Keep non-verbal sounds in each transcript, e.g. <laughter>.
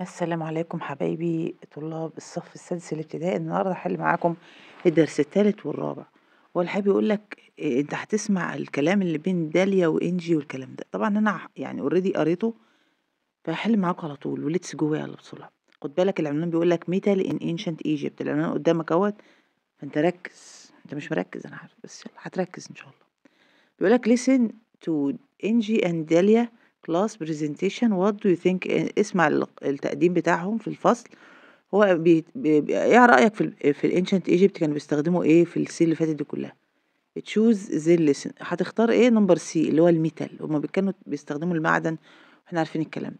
السلام عليكم حبايبي طلاب الصف السادس الابتدائي النهارده هحل معاكم الدرس التالت والرابع والحب يقول لك إيه انت هتسمع الكلام اللي بين داليا وانجي والكلام ده طبعا انا يعني اوريدي قريته فهحل معاكم على طول وليتس جو يلا بسرعه خد بالك العنوان بيقول لك ميتال ان انشنت ايجيبت العنوان قدامك اهوت فانت ركز انت مش مركز انا عارف بس هتركز ان شاء الله بيقول لك listen to انجي اند داليا class presentation what do you think eh, اسمع التقديم بتاعهم في الفصل هو بي... بي... ايه رأيك في ال... في الانشنت ايجيبت كانوا بيستخدموا ايه في السي اللي فاتت دي كلها تشوز ذا ليسن هتختار ايه نمبر سي اللي هو الميتال هما كانوا بيستخدموا المعدن واحنا عارفين الكلام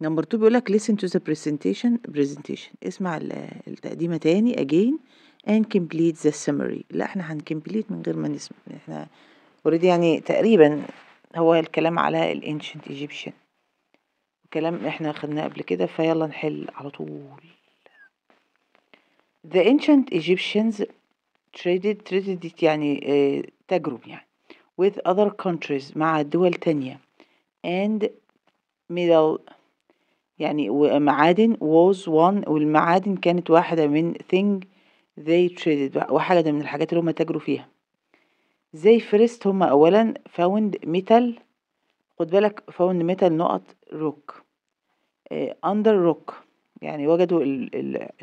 ده نمبر 2 بيقول لك listen to the presentation presentation اسمع التقديمه تاني again and complete the summary لا احنا هنكمبليت من غير ما نسمع احنا اوريدي يعني تقريبا هو الكلام على الانشنت ايجيبشن كلام احنا خدناه قبل كده فيلا نحل على طول The ancient Egyptians traded traded يعني اه تجرب يعني with other countries مع دول تانية and middle يعني معادن was one والمعادن كانت واحدة من thing they traded وحاجة من الحاجات اللي هما تاجروا فيها زي فيرست هما أولا فاوند ميتال خد بالك فاوند ميتال نقط روك أندر روك يعني وجدوا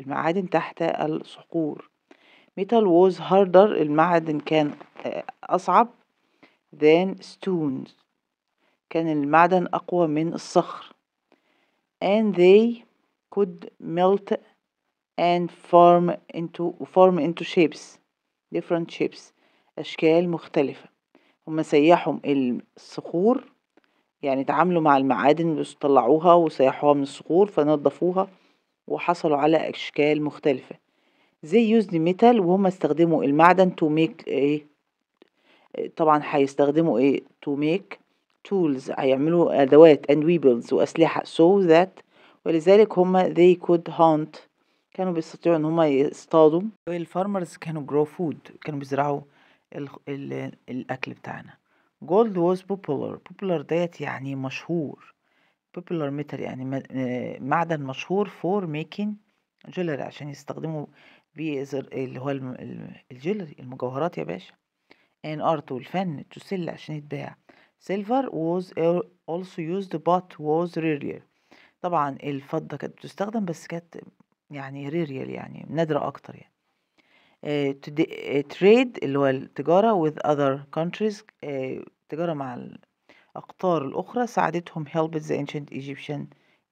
المعادن تحت الصخور ميتال ووز هاردر المعدن كان آه، أصعب than stones كان المعدن أقوى من الصخر and they could melt and form into form into shapes different shapes أشكال مختلفة هما سيحوا الصخور يعني تعاملوا مع المعادن اللي طلعوها وسيحوها من الصخور فنضفوها وحصلوا على أشكال مختلفة زي used ميتال وهم استخدموا المعدن تو ميك ايه طبعا هيستخدموا ايه تو ميك تولز هيعملوا أدوات اند ويبلز وأسلحة so ذات ولذلك هم they could hunt كانوا بيستطيعوا ان هم يصطادوا الفارمرز كانوا grow food كانوا بيزرعوا ال ال الأكل بتاعنا جولد was popular popular ديت يعني مشهور popular metal يعني معدن مشهور for making جولري عشان يستخدموا بيه اللي هو الجولري المجوهرات يا باشا ان ارت والفن تسل عشان يتباع سيلفر ووز also used but was rarer طبعا الفضة كانت بتستخدم بس كانت يعني ريريال يعني نادرة أكتر يعني تريد آه، آه، اللي هو التجارة with other countries التجارة آه، مع الأقطار الأخرى ساعدتهم helped the ancient Egyptian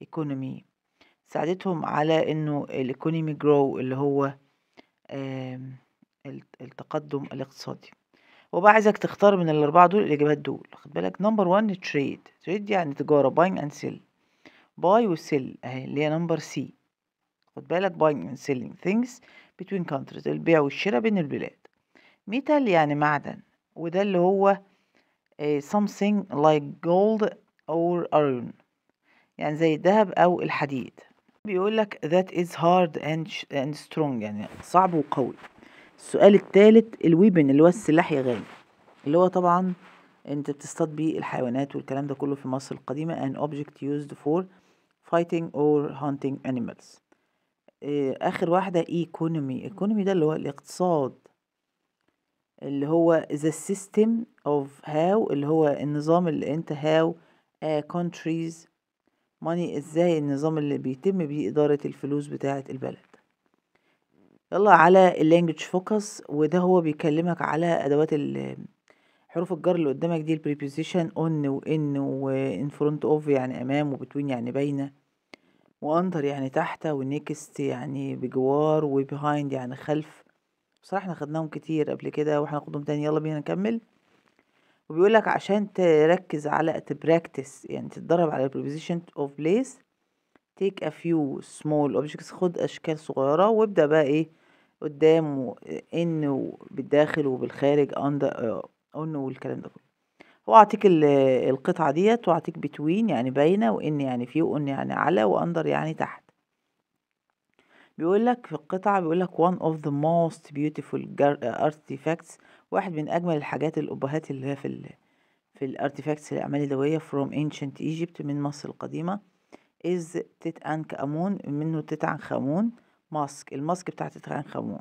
economy ساعدتهم على إنه الايكونومي grow اللي هو التقدم الاقتصادي وبقى عايزك تختار من الأربعة دول الإجابات دول خد بالك نمبر one trade trade يعني تجارة buying and sell و sell أهي اللي هي نمبر سي خد بالك buying and selling things between countries البيع والشراء بين البلاد metal يعني معدن وده اللي هو آه، something like gold or iron يعني زي الذهب أو الحديد بيقولك that is hard and, and strong يعني صعب وقوي السؤال الثالث الويبن اللي هو السلاح يا غالي اللي هو طبعا انت بتصطاد بيه الحيوانات والكلام ده كله في مصر القديمة an object used for fighting or hunting animals آخر واحدة economy إمم. economy ده اللي هو الاقتصاد، اللي هو the system of how اللي هو النظام اللي أنت how a countries money إزاي النظام اللي بيتم بيه إدارة الفلوس بتاعة البلد. يلا على اللانجوج فوكس وده هو بيكلمك على أدوات حروف الجر اللي قدامك دي البريبوزيشن on وان وان front of يعني أمام وبتوين يعني بينه واندر يعني تحت ونيكست يعني بجوار وبيهايند يعني خلف بصراحة احنا خدناهم كتير قبل كده وهناخدهم تاني يلا بينا نكمل وبيقول لك عشان تركز على تبراكتس يعني تتدرب على البريبوزيشن اوف بليس تيك ا فيو سمول اوبجكتس خد اشكال صغيرة وابدأ بقى ايه قدام وان بالداخل وبالخارج اندر اون آه، والكلام ده كله واعطيك القطعة ديت واعطيك بتوين يعني باينة وان يعني فيه وان يعني على واندر يعني تحت بيقول لك في القطعة بيقول لك وان اوف ذا موست بيوتيفول ارتيفاكتس واحد من أجمل الحاجات الأبهات اللي هي في الـ في الارتيفاكتس الأعمال اليدوية فروم انشنت ايجيبت من مصر القديمة از تيت أنك أمون منه تيت عنخ أمون ماسك الماسك بتاع تيت عنخ أمون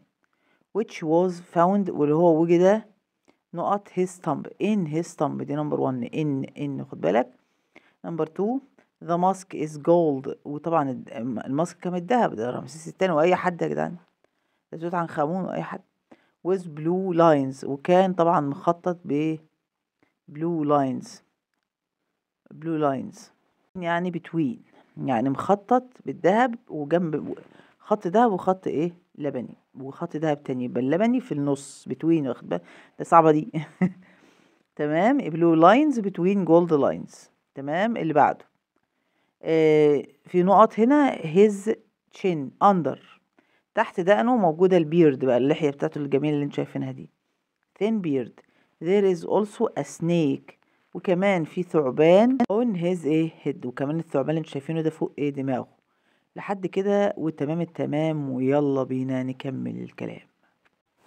which was found واللي هو وجد نقط his thumb in his thumb دي نمبر 1 in in خد بالك نمبر 2 ذا ماسك از جولد وطبعا الماسك كان الذهب ده رمسيس الثاني واي حد يا جدعان ده توت عن خامون واي حد with blue lines وكان طبعا مخطط ب blue lines blue lines يعني between يعني مخطط بالذهب وجنب خط ذهب وخط ايه لبني وخط دهب تاني يبقى اللبني في النص بتوين واخد بالك ده صعبه دي <laughs> تمام بلو لاينز بتوين جولد لاينز تمام اللي بعده آه في نقط هنا هيز تشين اندر تحت دقنه موجوده البيرد بقى اللحيه بتاعته الجميله اللي انت شايفينها دي thin beard there is also a snake وكمان في ثعبان اون هيز ايه هيد وكمان الثعبان اللي انتوا شايفينه ده فوق ايه دماغه لحد كده وتمام التمام ويلا بينا نكمل الكلام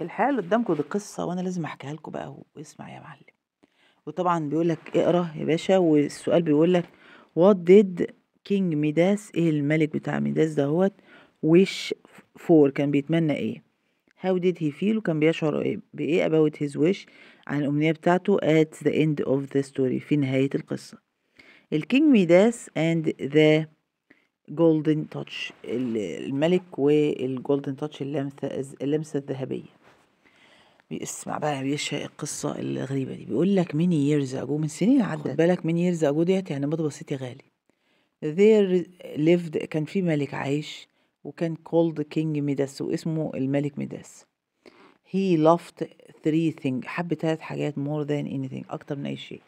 الحقيقة اللي قدامكم دي قصة وأنا لازم أحكيها لكم بقى واسمع يا معلم وطبعا بيقولك اقرا يا باشا والسؤال بيقولك وات ديد كينج ميداس ايه الملك بتاع ميداس دهوت ويش فور كان بيتمنى ايه هاو ديد هي فيل وكان بيشعر ايه بايه اباوت هيز ويش عن الامنيه بتاعته ات ذا اند اوف ذا ستوري في نهايه القصه الكينج ميداس اند ذا جولدن تاتش الملك والجولدن تاتش اللمسة اللمسة الذهبية اسمع بقى بيشهق القصة الغريبة دي بيقول لك ميني ييرز اجو من سنين عدت خد بالك ميني ييرز اجو ديت يعني مضى بسيط يا غالي there lived كان في ملك عايش وكان called king ميداس واسمه الملك ميداس he loved three things حب ثلاث حاجات more than anything أكتر من أي شيء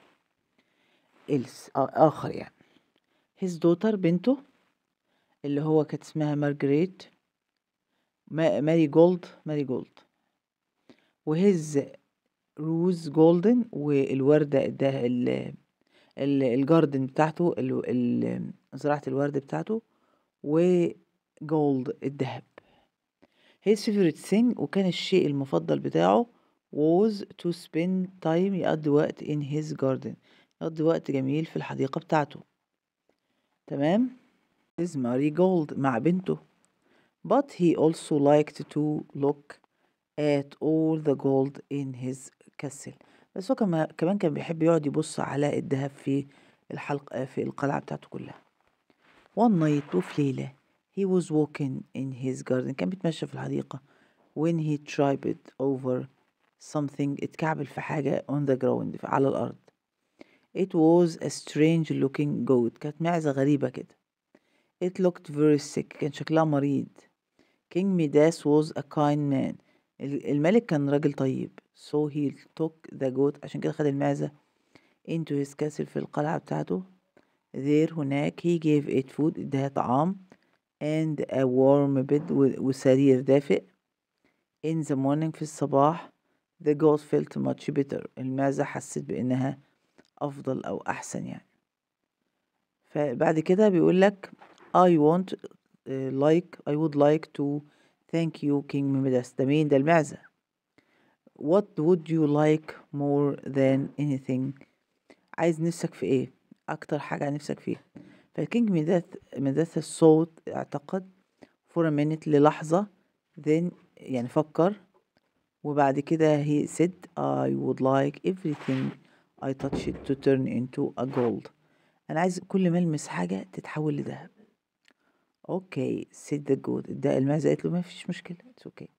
else آخر يعني his daughter بنته اللي هو كانت اسمها مارجريت ماري جولد ماري جولد وهز روز جولدن والوردة ده ال الجاردن بتاعته زراعة الورد بتاعته وجولد الذهب his favorite thing وكان الشيء المفضل بتاعه was to spend time يقضي وقت in his garden يقضي وقت جميل في الحديقة بتاعته تمام is marigold مع بنته but he also liked to look at all the gold in his castle بس هو كمان كان بيحب يقعد يبص على الذهب في الحلقة في القلعة بتاعته كلها one night وفي ليلة he was walking in his garden كان بيتمشى في الحديقة when he tripped over something اتكعبل في حاجة on the ground على الأرض it was a strange looking goat كانت معزة غريبة كده It looked very sick كان شكلها مريض King Midas was a kind man الملك كان راجل طيب So he took the goat عشان كده خد المعزة into his castle في القلعة بتاعته there هناك he gave it food ده طعام and a warm bed وسرير دافئ in the morning في الصباح the goat felt much better المعزة حست بأنها أفضل أو أحسن يعني فبعد كده بيقول لك I want like I would like to thank you King Midas ده مين ده المعزة What would you like more than anything عايز نفسك في ايه اكتر حاجة نفسك فيها فالكينج ميداث ميداث الصوت اعتقد a minute للحظة then يعني فكر وبعد كده he said I would like everything I touch it to turn into a gold أنا عايز كل ما ألمس حاجة تتحول لذهب Okay, said the goat. ده المعزة قالت له ما فيش مشكلة. It's okay.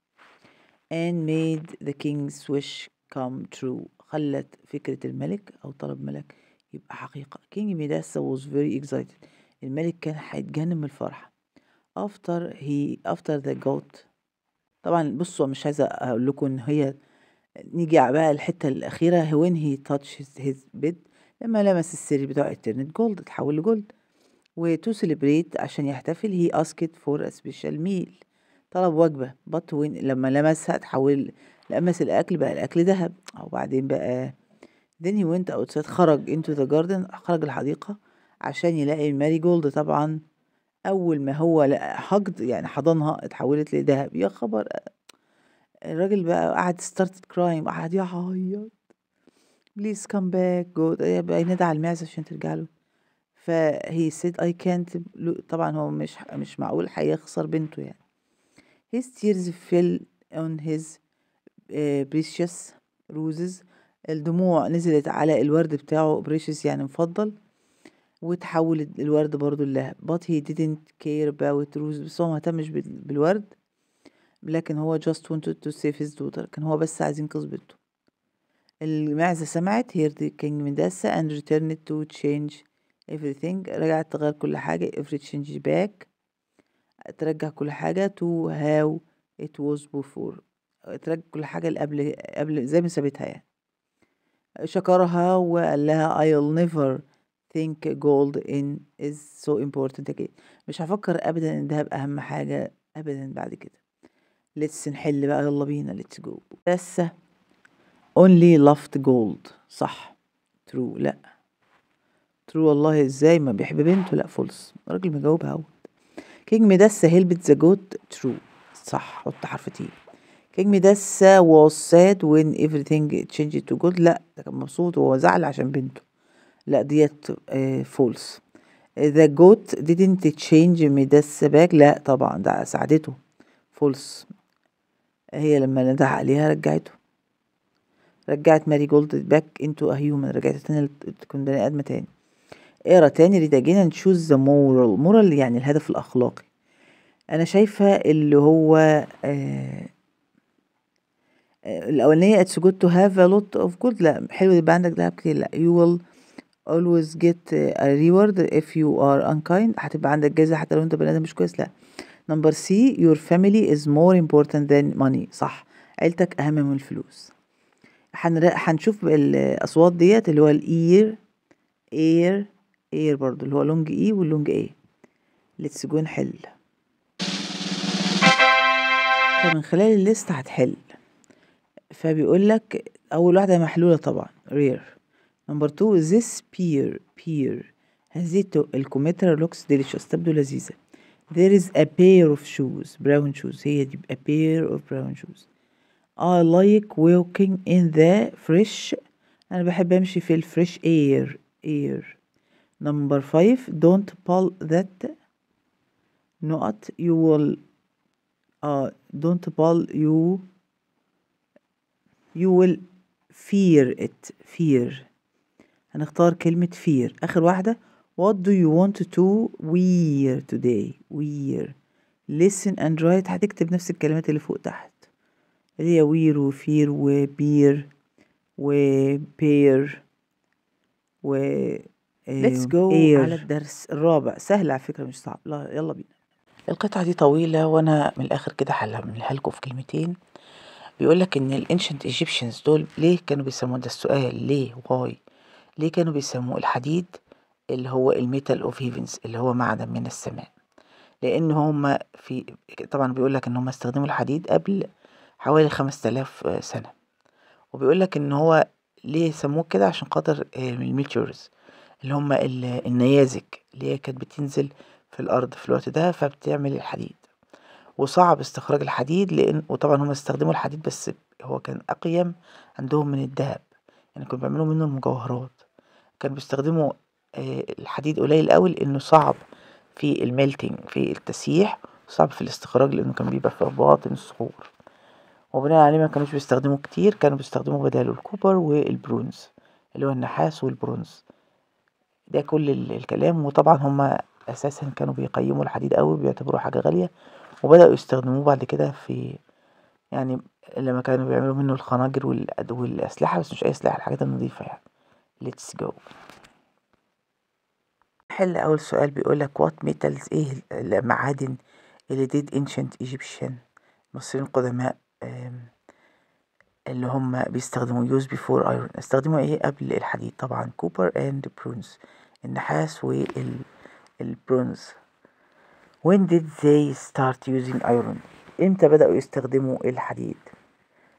And made the king's wish come true. خلت فكرة الملك أو طلب ملك يبقى حقيقة. King Midasa was very excited. الملك كان هيتجنن من الفرحة. After he after the goat طبعا بصوا مش عايزة أقول لكم إن هي نيجي بقى الحتة الأخيرة when he تاتش his, بيد bed لما لمس السرير بتاع الترنت جولد اتحول لجولد وتو سيلبريت عشان يحتفل هي اسكت فور سبيشال ميل طلب وجبة بط لما لمسها اتحول لمس الأكل بقى الأكل ذهب أو بعدين بقى then he went outside خرج into the garden خرج الحديقة عشان يلاقي ماري جولد طبعا أول ما هو حقد يعني حضنها اتحولت لذهب يا خبر الراجل بقى قعد ستارت كرايم قعد يعيط بليز كم باك جو بقى ينادى على المعزة عشان ترجع له فهي سيد اي كانت طبعا هو مش مش معقول هيخسر بنته يعني his tears fell on his آه، precious roses الدموع نزلت على الورد بتاعه precious يعني مفضل وتحولت الورد برضو لها but he didn't care about roses بس هو مهتمش بالورد لكن هو just wanted to save his daughter كان هو بس عايز ينقذ بنته المعزة سمعت هي the king Mendesa and returned to change everything رجعت تغير كل حاجة every change back ترجع كل حاجة to how it was before ترجع كل حاجة اللي قبل قبل زي ما سابتها يعني شكرها وقال لها I'll never think gold in is so important again مش هفكر أبدا إن ده أهم حاجة أبدا بعد كده let's نحل بقى يلا بينا let's go بس only loved gold صح true لأ قلت له والله ازاي ما بيحب بنته لا فولس الراجل مجاوب اوت كينج مداسة هيلبت ذا جوت ترو صح حط حرف تي كينج مدسة واز ساد وين ايفريثينج changed تو جود لا ده كان مبسوط وهو زعل عشان بنته لا ديت فولس ذا جوت didn't change مداسة باك لا طبعا ده ساعدته فولس هي لما ندح عليها رجعته رجعت ماري جولد باك انتو هيومن رجعت تاني تكون بني ادم تاني اقرا تاني read again and choose the moral moral يعني الهدف الأخلاقي أنا شايفة اللي هو آه الأولانية it's good to have a lot of good لأ حلو يبقى عندك ده كتير لأ you will always get a reward if you are unkind هتبقى عندك جايزة حتى لو انت بني آدم مش كويس لأ نمبر سي your family is more important than money صح عيلتك أهم من الفلوس هنشوف الأصوات ديت اللي هو الإير إير اير برضو اللي هو لونج اي واللونج اي ليتس جو نحل فمن خلال الليست هتحل فبيقول لك اول واحده محلوله طبعا رير نمبر 2 this بير بير هذه الكوميترا looks delicious تبدو لذيذه there is a pair of shoes brown shoes هي دي a pair of brown shoes I like walking in the fresh أنا بحب أمشي في الفريش air air Number five, don't pull that knot. You will, uh, don't pull you. You will fear it. Fear. هنختار كلمة fear. آخر واحدة. What do you want to wear today? Wear. Listen and write. هتكتب نفس الكلمات اللي فوق تحت. اللي هي wear و fear و beer و pair و ليتس إيه، جو إيه، على الدرس الرابع سهل على فكرة مش صعب لا يلا بينا القطعة دي طويلة وأنا من الآخر كده هحلها لكم في كلمتين بيقول لك إن الانشنت ايجيبشنز دول ليه كانوا بيسموه ده السؤال ليه واي ليه كانوا بيسموه الحديد اللي هو الميتال اوف هيفنز اللي هو معدن من السماء لأن هما في طبعا بيقول لك إن هما استخدموا الحديد قبل حوالي 5000 سنة وبيقول لك إن هو ليه سموه كده عشان خاطر آه، الميتيورز اللي هم النيازك اللي هي كانت بتنزل في الأرض في الوقت ده فبتعمل الحديد وصعب استخراج الحديد لأن وطبعا هم استخدموا الحديد بس هو كان أقيم عندهم من الذهب يعني كانوا بيعملوا منه المجوهرات كانوا بيستخدموا آه، الحديد قليل قوي لأنه صعب في الميلتنج في التسييح صعب في الاستخراج لأنه كان بيبقى في باطن الصخور وبناء عليه ما كانوش بيستخدموه كتير كانوا بيستخدموا بداله الكوبر والبرونز اللي هو النحاس والبرونز ده كل الكلام وطبعا هما أساسا كانوا بيقيموا الحديد أوي بيعتبروه حاجة غالية وبدأوا يستخدموه بعد كده في يعني لما كانوا بيعملوا منه الخناجر والأد- والأسلحة بس مش أي سلاح الحاجات النضيفة يعني let's go حل أول سؤال بيقولك what metals إيه المعادن اللي ديد ancient Egyptian المصريين القدماء اللي هم بيستخدموا use before iron استخدموا ايه قبل الحديد طبعا copper and bronze النحاس والبرونز when did they start using iron امتى بدأوا يستخدموا الحديد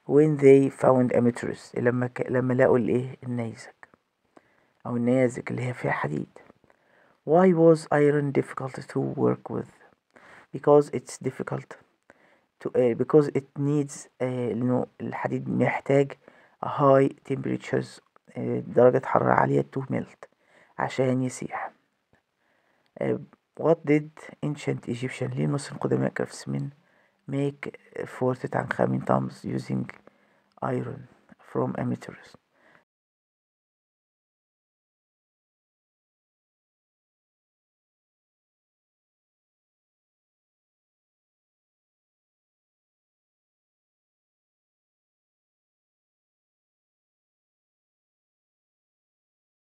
when they found amateurs لما ك... لما لقوا الايه النيزك او النيازك اللي هي فيها حديد why was iron difficult to work with because it's difficult to uh, because it needs uh, انه الحديد محتاج a high temperatures uh, درجة حرارة عالية to melt عشان يسيح What did ancient Egyptian ليه مصر القدماء من make فورت عن خامين تامز using iron from a